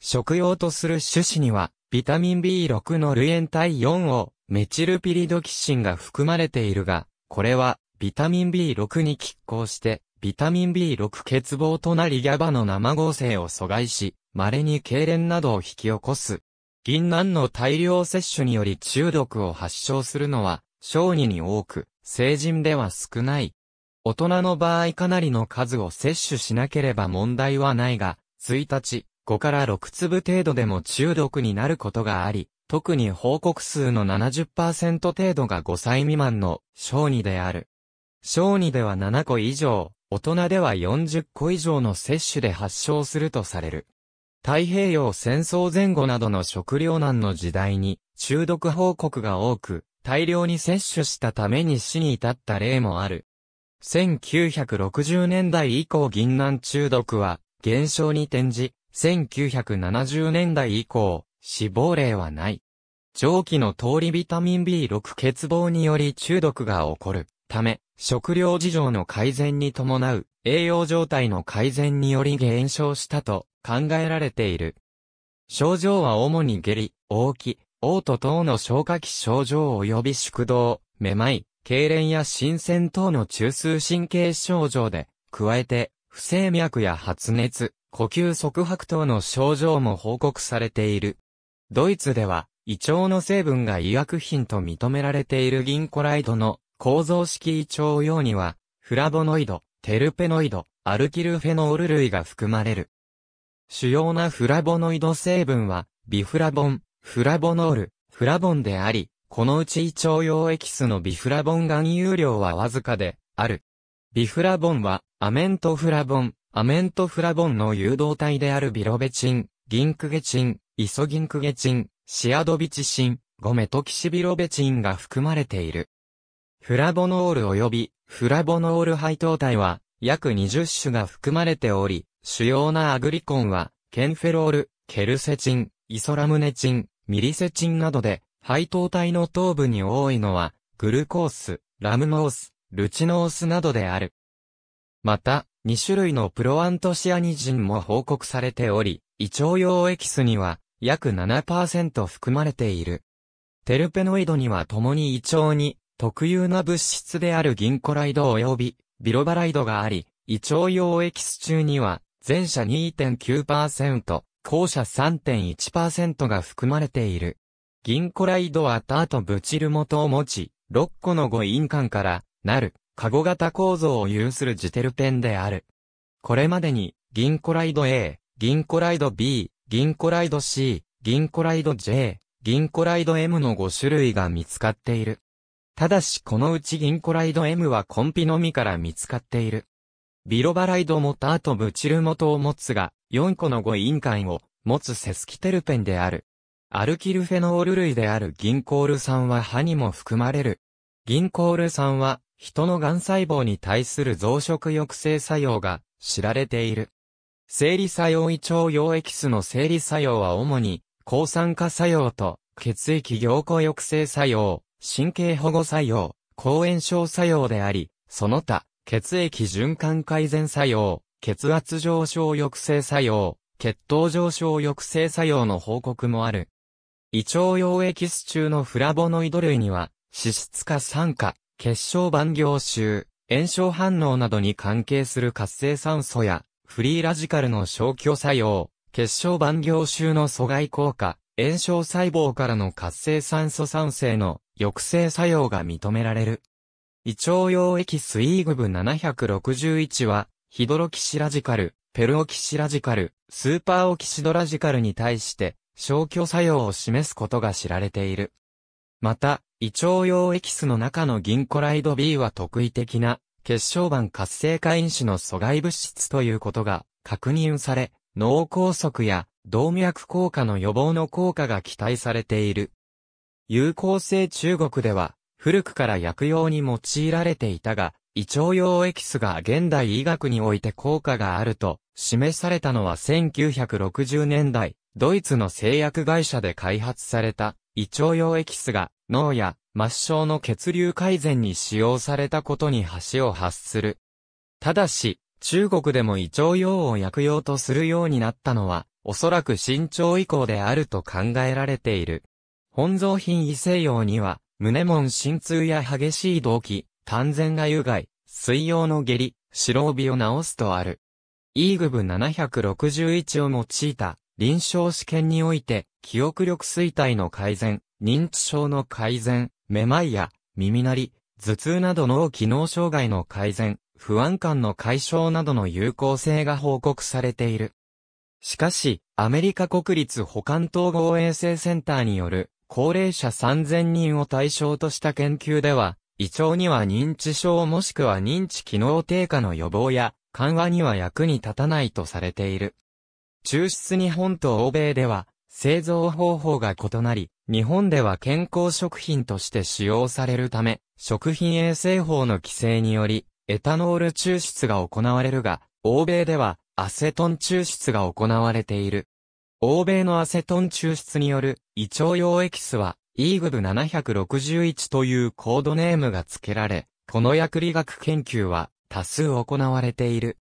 食用とする種子には、ビタミン B6 の類塩体4をメチルピリドキシンが含まれているが、これは、ビタミン B6 に拮抗して、ビタミン B6 欠乏となりギャバの生合成を阻害し、稀に痙攣などを引き起こす。銀杏の大量摂取により中毒を発症するのは、小児に多く、成人では少ない。大人の場合かなりの数を摂取しなければ問題はないが、1日、5から6粒程度でも中毒になることがあり、特に報告数の70%程度が5歳未満の小児である。小児では7個以上、大人では40個以上の摂取で発症するとされる。太平洋戦争前後などの食糧難の時代に中毒報告が多く、大量に摂取したために死に至った例もある。1960年代以降銀杏中毒は減少に転じ、1970年代以降、死亡例はない。蒸気の通りビタミン B6 欠乏により中毒が起こるため、食料事情の改善に伴う栄養状態の改善により減少したと考えられている。症状は主に下痢、大き、嘔吐等の消化器症状及び宿道、めまい、痙攣や新鮮等の中枢神経症状で、加えて、不整脈や発熱、呼吸促白等の症状も報告されている。ドイツでは、胃腸の成分が医薬品と認められているギンコライドの構造式胃腸用には、フラボノイド、テルペノイド、アルキルフェノール類が含まれる。主要なフラボノイド成分は、ビフラボン、フラボノール、フラボンであり、このうち胃腸用エキスのビフラボン含有量はわずかで、ある。ビフラボンは、アメントフラボン、アメントフラボンの誘導体であるビロベチン、ギンクゲチン、イソギンクゲチン、シアドビチシン、ゴメトキシビロベチンが含まれている。フラボノール及びフラボノール配糖体は約20種が含まれており、主要なアグリコンはケンフェロール、ケルセチン、イソラムネチン、ミリセチンなどで配糖体の頭部に多いのはグルコース、ラムノース、ルチノースなどである。また、2種類のプロアントシアニジンも報告されており、胃腸用エキスには約7%含まれている。テルペノイドには共に胃腸に特有な物質である銀コライド及びビロバライドがあり、胃腸用エキス中には、前者2.9%、後者3.1%が含まれている。銀コライドはターとブチル元を持ち、6個の誤印鑑から、なる、カゴ型構造を有するジテルペンである。これまでに、銀コライド A、銀コライド B、銀コライド C、銀コライド J、銀コライド M の5種類が見つかっている。ただしこのうち銀コライド M はコンピのみから見つかっている。ビロバライドもタートブチルモトを持つが、4個の5インカンを持つセスキテルペンである。アルキルフェノール類である銀コール酸は歯にも含まれる。銀コール酸は、人の癌細胞に対する増殖抑制作用が知られている。生理作用胃腸溶液スの生理作用は主に、抗酸化作用と血液凝固抑制作用、神経保護作用、抗炎症作用であり、その他、血液循環改善作用、血圧上昇抑制作用、血糖上昇抑制作用の報告もある。胃腸用エキス中のフラボノイド類には、脂質化酸化、血小板凝集、炎症反応などに関係する活性酸素や、フリーラジカルの消去作用、血小板凝集の阻害効果、炎症細胞からの活性酸素酸性の抑制作用が認められる。胃腸用エキスイーグブ761は、ヒドロキシラジカル、ペルオキシラジカル、スーパーオキシドラジカルに対して、消去作用を示すことが知られている。また、胃腸用エキスの中のギンコライド B は特異的な、血小板活性化因子の阻害物質ということが確認され、脳梗塞や動脈硬化の予防の効果が期待されている。有効性中国では、古くから薬用に用いられていたが、胃腸用エキスが現代医学において効果があると、示されたのは1960年代、ドイツの製薬会社で開発された、胃腸用エキスが、脳や末梢の血流改善に使用されたことに橋を発する。ただし、中国でも胃腸用を薬用とするようになったのは、おそらく身長以降であると考えられている。本蔵品異性用には、胸門心痛や激しい動悸、丹全が有害、水溶の下痢、白帯を治すとある。イーグブ761を用いた臨床試験において、記憶力衰退の改善、認知症の改善、めまいや耳鳴り、頭痛など脳機能障害の改善、不安感の解消などの有効性が報告されている。しかし、アメリカ国立保管統合衛生センターによる、高齢者3000人を対象とした研究では、胃腸には認知症もしくは認知機能低下の予防や緩和には役に立たないとされている。抽出日本と欧米では製造方法が異なり、日本では健康食品として使用されるため、食品衛生法の規制により、エタノール抽出が行われるが、欧米ではアセトン抽出が行われている。欧米のアセトン抽出による胃腸用エキスは EGV761 というコードネームが付けられ、この薬理学研究は多数行われている。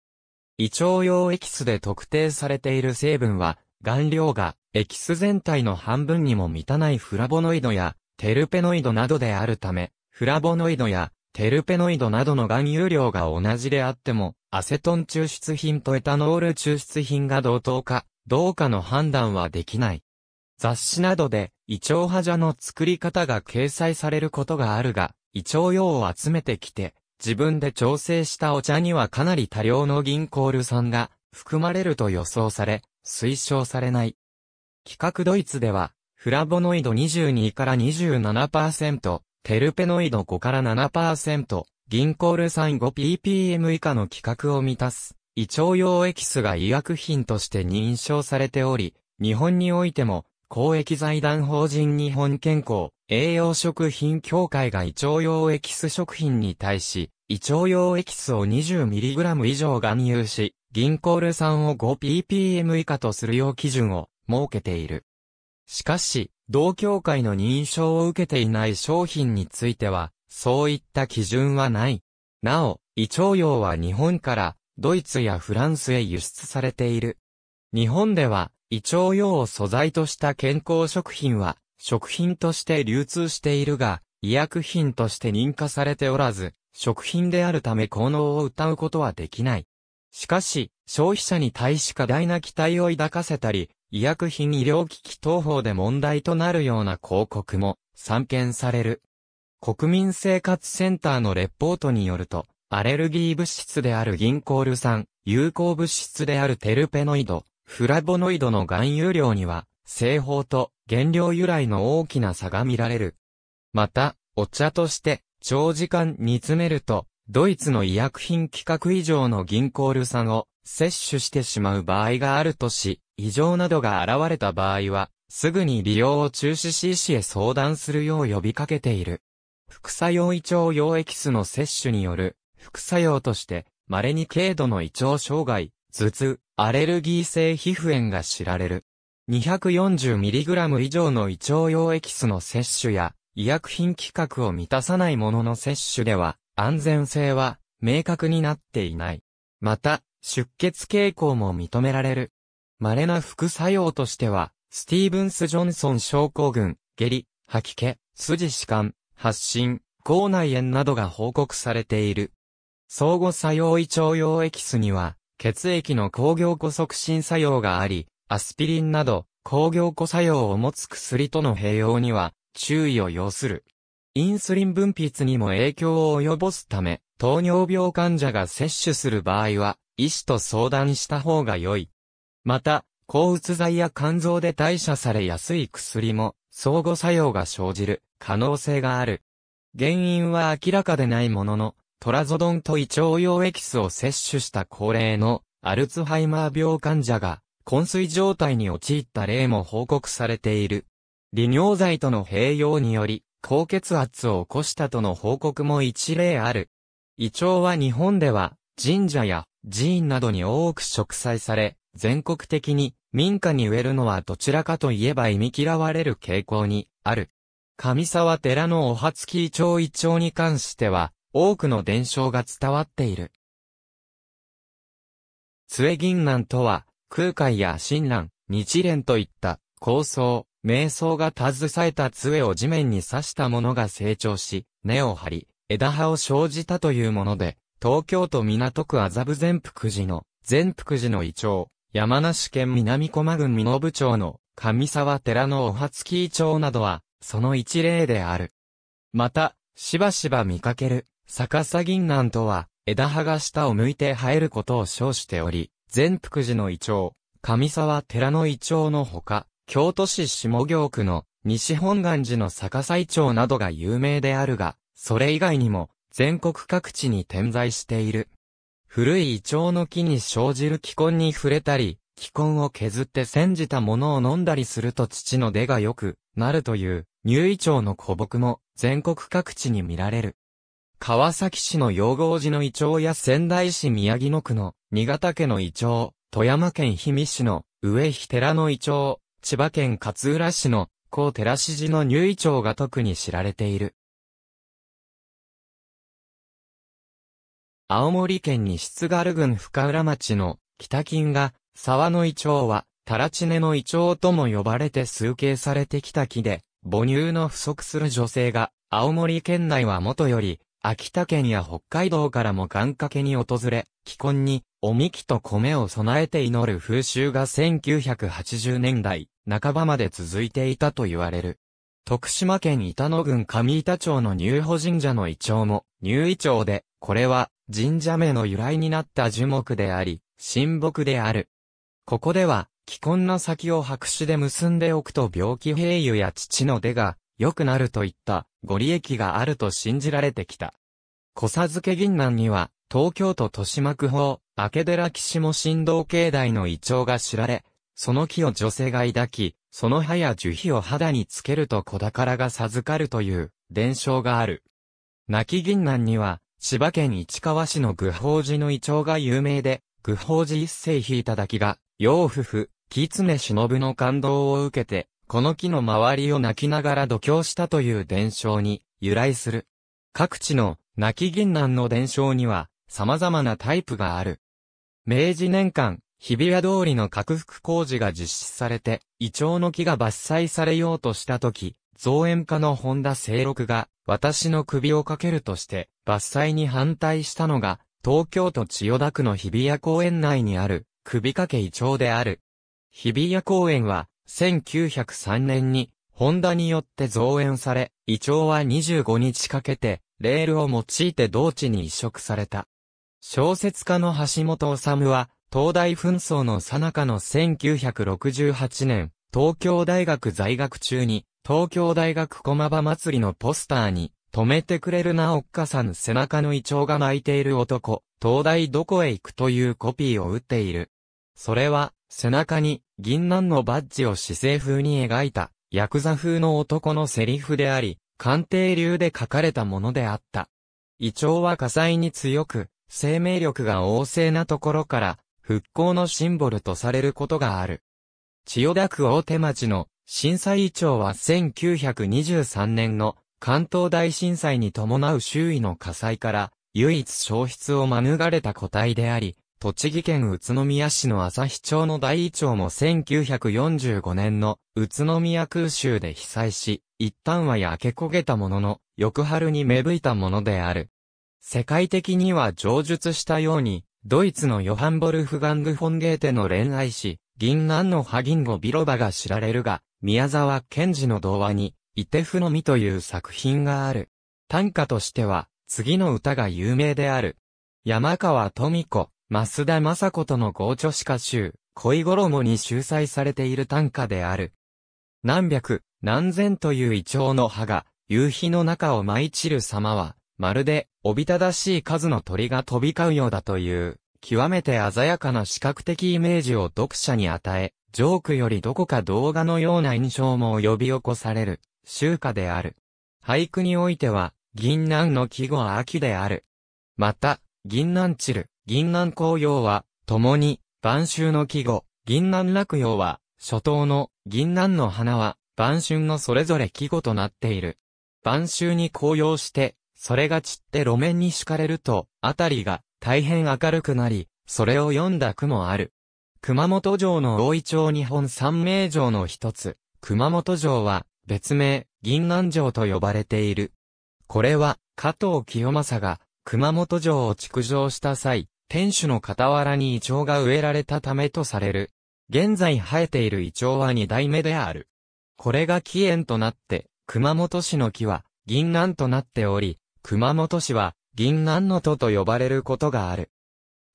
胃腸用エキスで特定されている成分は、顔料がエキス全体の半分にも満たないフラボノイドやテルペノイドなどであるため、フラボノイドやテルペノイドなどの含有量が同じであっても、アセトン抽出品とエタノール抽出品が同等か、どうかの判断はできない。雑誌などで、胃腸派者の作り方が掲載されることがあるが、胃腸用を集めてきて、自分で調整したお茶にはかなり多量の銀コール酸が含まれると予想され、推奨されない。企画ドイツでは、フラボノイド22から27%、テルペノイド5から7%、銀コール酸 5ppm 以下の規格を満たす、胃腸用エキスが医薬品として認証されており、日本においても、公益財団法人日本健康、栄養食品協会が胃腸用エキス食品に対し、胃腸用エキスを 20mg 以上含有し、銀コール酸を 5ppm 以下とするよう基準を設けている。しかし、同協会の認証を受けていない商品については、そういった基準はない。なお、胃腸用は日本からドイツやフランスへ輸出されている。日本では胃腸用を素材とした健康食品は食品として流通しているが、医薬品として認可されておらず、食品であるため効能を謳うことはできない。しかし、消費者に対し過大な期待を抱かせたり、医薬品医療機器等法で問題となるような広告も散見される。国民生活センターのレポートによると、アレルギー物質であるギンコール酸、有効物質であるテルペノイド、フラボノイドの含有量には、製法と原料由来の大きな差が見られる。また、お茶として長時間煮詰めると、ドイツの医薬品規格以上の銀コール酸を摂取してしまう場合があるとし、異常などが現れた場合は、すぐに利用を中止し医師へ相談するよう呼びかけている。副作用胃腸用エキスの摂取による副作用として、稀に軽度の胃腸障害、頭痛、アレルギー性皮膚炎が知られる。240mg 以上の胃腸用エキスの摂取や、医薬品規格を満たさないものの摂取では、安全性は明確になっていない。また、出血傾向も認められる。稀な副作用としては、スティーブンス・ジョンソン症候群、下痢、吐き気、筋弛緩、発疹、口内炎などが報告されている。相互作用胃腸用エキスには、血液の抗凝固促進作用があり、アスピリンなど、抗凝固作用を持つ薬との併用には、注意を要する。インスリン分泌にも影響を及ぼすため、糖尿病患者が摂取する場合は、医師と相談した方が良い。また、抗うつ剤や肝臓で代謝されやすい薬も相互作用が生じる可能性がある。原因は明らかでないものの、トラゾドンと胃腸用エキスを摂取した高齢のアルツハイマー病患者が、昏睡状態に陥った例も報告されている。利尿剤との併用により、高血圧を起こしたとの報告も一例ある。胃腸は日本では、神社や寺院などに多く植栽され、全国的に民家に植えるのはどちらかといえば忌み嫌われる傾向にある。上沢寺のお初期イチ一ウに関しては、多くの伝承が伝わっている。杖銀南とは、空海や親鸞、日蓮といった構想、瞑想が携えた杖を地面に刺したものが成長し、根を張り、枝葉を生じたというもので、東京都港区麻布善福寺の、善福寺のイ町、山梨県南駒郡美部町の、上沢寺のおはつき町などは、その一例である。また、しばしば見かける、逆さ銀杏とは、枝葉が下を向いて生えることを称しており、善福寺のイ町、上沢寺のイ町のほか、京都市下京区の西本願寺の逆さイ町などが有名であるが、それ以外にも、全国各地に点在している。古いイチョウの木に生じる気根に触れたり、気根を削って煎じたものを飲んだりすると土の出が良くなるという、乳イチョウの古木も全国各地に見られる。川崎市の養護寺のイチョウや仙台市宮城野区の新潟家のイチョウ、富山県氷見市の上日寺のイチョウ、千葉県勝浦市の高寺寺の乳イチョウが特に知られている。青森県西津軽郡深浦町の北金が、沢の胃腸は、タラチネの胃腸とも呼ばれて数形されてきた木で、母乳の不足する女性が、青森県内はもとより、秋田県や北海道からも願掛けに訪れ、既婚に、おみきと米を備えて祈る風習が1980年代、半ばまで続いていたと言われる。徳島県板野郡上板町の入保神社の胃腸も、入胃腸で、これは、神社名の由来になった樹木であり、神木である。ここでは、既婚の先を白紙で結んでおくと病気平油や父の出が良くなるといったご利益があると信じられてきた。小佐漬銀南には、東京都豊島区法、明寺岸も神道境内の胃腸が知られ、その木を女性が抱き、その葉や樹皮を肌につけると子宝が授かるという伝承がある。泣き銀南には、千葉県市川市の愚法寺のイチョウが有名で、愚法寺一世引いただきが、養父父、木常忍の感動を受けて、この木の周りを泣きながら度胸したという伝承に由来する。各地の泣き銀南の伝承には様々なタイプがある。明治年間、日比谷通りの拡幅工事が実施されて、イチョウの木が伐採されようとした時、造園家の本田清六が、私の首をかけるとして、伐採に反対したのが、東京都千代田区の日比谷公園内にある、首掛け胃チである。日比谷公園は、1903年に、ホンダによって増援され、胃チは25日かけて、レールを用いて同地に移植された。小説家の橋本治は、東大紛争の最中の1968年、東京大学在学中に、東京大学駒場祭りのポスターに、止めてくれるなおっかさん背中の胃腸が巻いている男、東大どこへ行くというコピーを打っている。それは、背中に、銀杏のバッジを姿勢風に描いた、ヤクザ風の男のセリフであり、鑑定流で書かれたものであった。胃腸は火災に強く、生命力が旺盛なところから、復興のシンボルとされることがある。千代田区大手町の震災胃腸は1923年の関東大震災に伴う周囲の火災から、唯一消失を免れた個体であり、栃木県宇都宮市の日町の大イ町も1945年の宇都宮空襲で被災し、一旦は焼け焦げたものの、翌春に芽吹いたものである。世界的には上述したように、ドイツのヨハン・ボルフガング・フォンゲーテの恋愛詩、銀杏のハギンゴ・ビロバが知られるが、宮沢賢治の童話に、イテフのみという作品がある。短歌としては、次の歌が有名である。山川富子、増田雅子との豪著詩歌集、恋衣に集載されている短歌である。何百、何千というイチョウの葉が、夕日の中を舞い散る様は、まるで、おびただしい数の鳥が飛び交うようだという、極めて鮮やかな視覚的イメージを読者に与え、ジョークよりどこか動画のような印象も呼び起こされる。秋夏である。俳句においては、銀南の季語は秋である。また、銀南散る、銀南紅葉は、共に、晩秋の季語、銀南落葉は、初冬の、銀南の花は、晩春のそれぞれ季語となっている。晩秋に紅葉して、それが散って路面に敷かれると、あたりが大変明るくなり、それを読んだ句もある。熊本城の大井町日本三名城の一つ、熊本城は、別名、銀南城と呼ばれている。これは、加藤清正が、熊本城を築城した際、天守の傍らにイチョウが植えられたためとされる。現在生えているイチョウは二代目である。これが起源となって、熊本市の木は、銀南となっており、熊本市は、銀南の都と呼ばれることがある。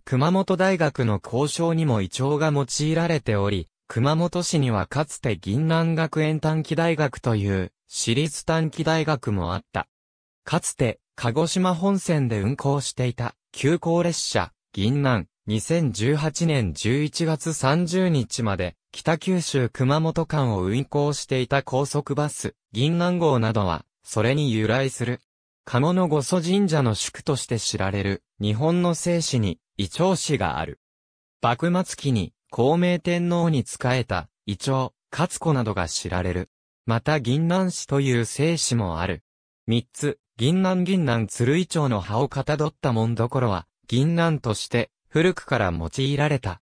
熊本大学の交渉にもイチョウが用いられており、熊本市にはかつて銀南学園短期大学という私立短期大学もあった。かつて鹿児島本線で運行していた急行列車銀南2018年11月30日まで北九州熊本間を運行していた高速バス銀南号などはそれに由来する。鴨の御祖神社の宿として知られる日本の聖史に異調子がある。幕末期に孝明天皇に仕えた、伊調、勝子などが知られる。また銀南氏という姓氏もある。三つ、銀南銀南鶴井町の葉をかたどった門所は、銀南として、古くから用いられた。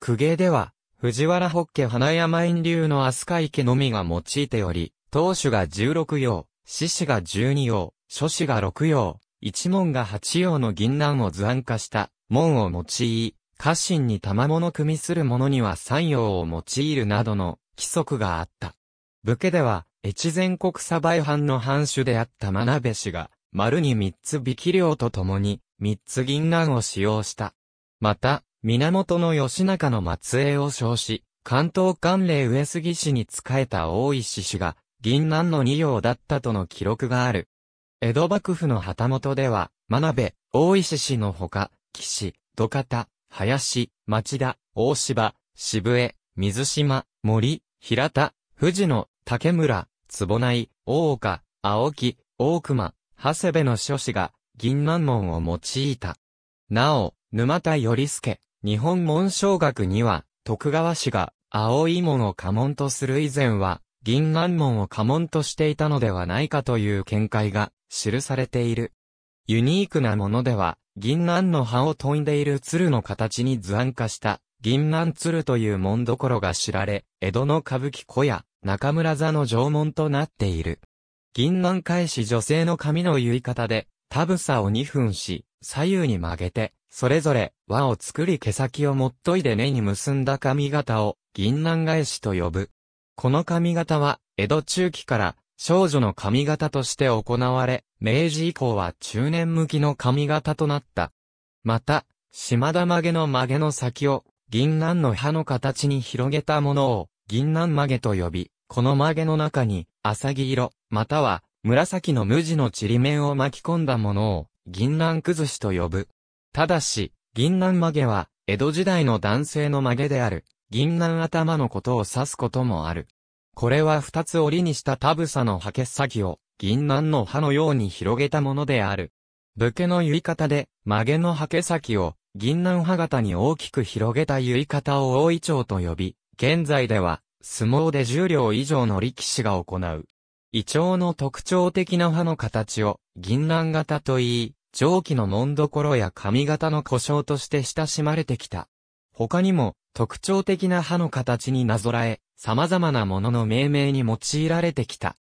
公家では、藤原北家花山院流の飛鳥池のみが用いており、当主が十六葉、獅子が十二葉、諸子が六葉、一門が八葉の銀南を図案化した、門を用い、家臣に賜物組みする者には三陽を用いるなどの規則があった。武家では、越前国サバイ藩の藩主であった真鍋氏が、丸に三つ引き量と共に、三つ銀杏を使用した。また、源義仲の末裔を称し、関東関連上杉氏に仕えた大石氏が、銀杏の二葉だったとの記録がある。江戸幕府の旗本では、真鍋、大石氏のほか、岸、土方、林、町田、大芝、渋江、水島、森、平田、藤野、竹村、坪内、大岡、青木、大熊、長谷部の諸子が、銀南門を用いた。なお、沼田頼助、日本門小学には、徳川氏が、青い門を家門とする以前は、銀南門を家門としていたのではないかという見解が記されている。ユニークなものでは、銀杏の葉を飛んでいる鶴の形に図案化した、銀杏鶴という門どころが知られ、江戸の歌舞伎小屋、中村座の縄文となっている。銀杏返し女性の髪の結い方で、タブサを2分し、左右に曲げて、それぞれ輪を作り毛先をもっといで根に結んだ髪型を銀杏返しと呼ぶ。この髪型は江戸中期から少女の髪型として行われ、明治以降は中年向きの髪型となった。また、島田曲げの曲げの先を、銀杏の葉の形に広げたものを、銀杏曲げと呼び、この曲げの中に、浅木色、または、紫の無地のちりめんを巻き込んだものを、銀杏崩しと呼ぶ。ただし、銀杏曲げは、江戸時代の男性の曲げである、銀杏頭のことを指すこともある。これは二つ折りにした田草のハケ先を、銀杏の葉のように広げたものである。武家の結い方で、曲げの刷毛先を、銀杏葉型に大きく広げた結い方を大井町と呼び、現在では、相撲で10両以上の力士が行う。胃腸の特徴的な葉の形を、銀杏型と言い、蒸気の門所どころや髪型の故障として親しまれてきた。他にも、特徴的な葉の形になぞらえ、様々なものの命名に用いられてきた。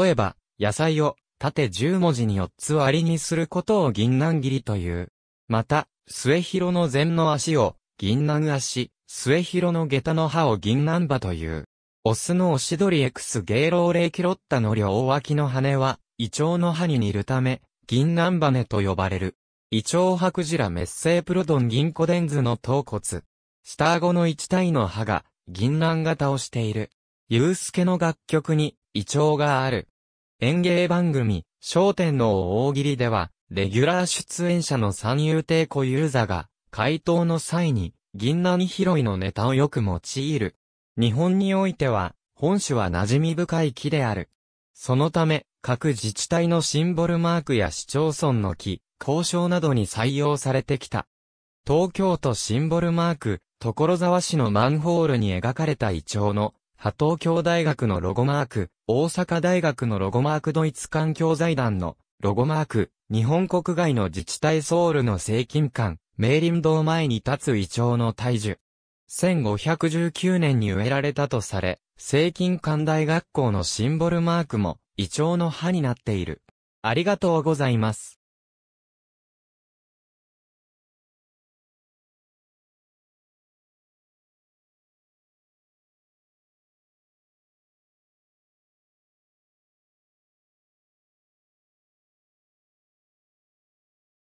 例えば、野菜を縦10文字に4つ割りにすることを銀南切りという。また、末広の禅の足を銀南足、末広の下駄の歯を銀南歯という。オスのオシドリエクスゲーローレイキロッタの両脇の羽は、胃腸の歯に似るため、銀南羽と呼ばれる。胃腸白ジラメッセープロドン銀コデンズの頭骨。下顎の一体の歯が、銀杏型をしている。ユースケの楽曲に、胃腸がある。演芸番組、笑点の大喜利では、レギュラー出演者の三遊亭小遊三が、回答の際に、銀杏拾いのネタをよく用いる。日本においては、本種は馴染み深い木である。そのため、各自治体のシンボルマークや市町村の木、交渉などに採用されてきた。東京都シンボルマーク、所沢市のマンホールに描かれたイチョウの波東京大学のロゴマーク、大阪大学のロゴマークドイツ環境財団のロゴマーク、日本国外の自治体ソウルの政金館、明林堂前に立つイチョウの大樹。1519年に植えられたとされ、政金館大学校のシンボルマークも、イチョウの葉になっている。ありがとうございます。